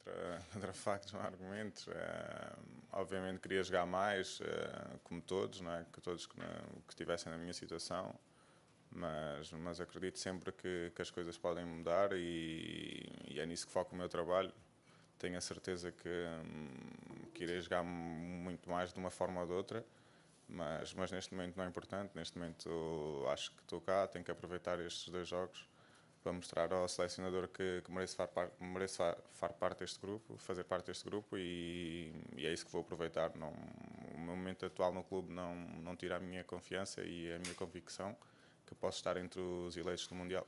contra, contra factos não há argumentos. Eh, obviamente queria jogar mais, eh, como todos, não é? que todos que, que estivessem na minha situação, mas, mas acredito sempre que, que as coisas podem mudar e, e é nisso que foco o meu trabalho. Tenho a certeza que, hum, que irei jogar muito mais de uma forma ou de outra, mas, mas neste momento não é importante. Neste momento acho que estou cá, tenho que aproveitar estes dois jogos para mostrar ao selecionador que, que mereço, far, far, parte deste grupo, fazer parte deste grupo e, e é isso que vou aproveitar. Não, o meu momento atual no clube não, não tira a minha confiança e a minha convicção que posso estar entre os eleitos do Mundial.